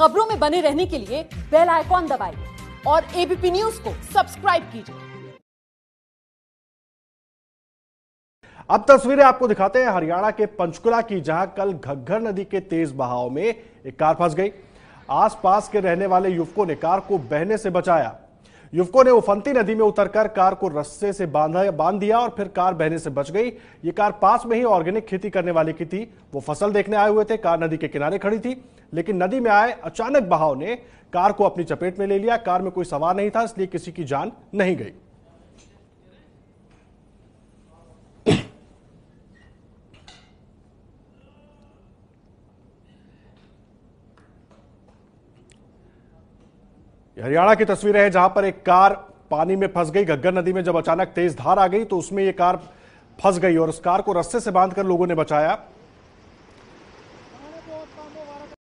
खबरों में बने रहने के लिए बेल आइकॉन दबाइए और एबीपी न्यूज को सब्सक्राइब कीजिए अब तस्वीरें आपको दिखाते हैं हरियाणा के पंचकुला की जहां कल घग्घर नदी के तेज बहाव में एक कार फंस गई आसपास के रहने वाले युवकों ने कार को बहने से बचाया युवकों ने उफंती नदी में उतरकर कार को रस्से से बांधा बांध दिया और फिर कार बहने से बच गई ये कार पास में ही ऑर्गेनिक खेती करने वाले की थी वो फसल देखने आए हुए थे कार नदी के किनारे खड़ी थी लेकिन नदी में आए अचानक बहाव ने कार को अपनी चपेट में ले लिया कार में कोई सवार नहीं था इसलिए किसी की जान नहीं गई हरियाणा की तस्वीर है जहां पर एक कार पानी में फंस गई घग्गर नदी में जब अचानक तेज धार आ गई तो उसमें यह कार फंस गई और उस कार को रस्से से बांधकर लोगों ने बचाया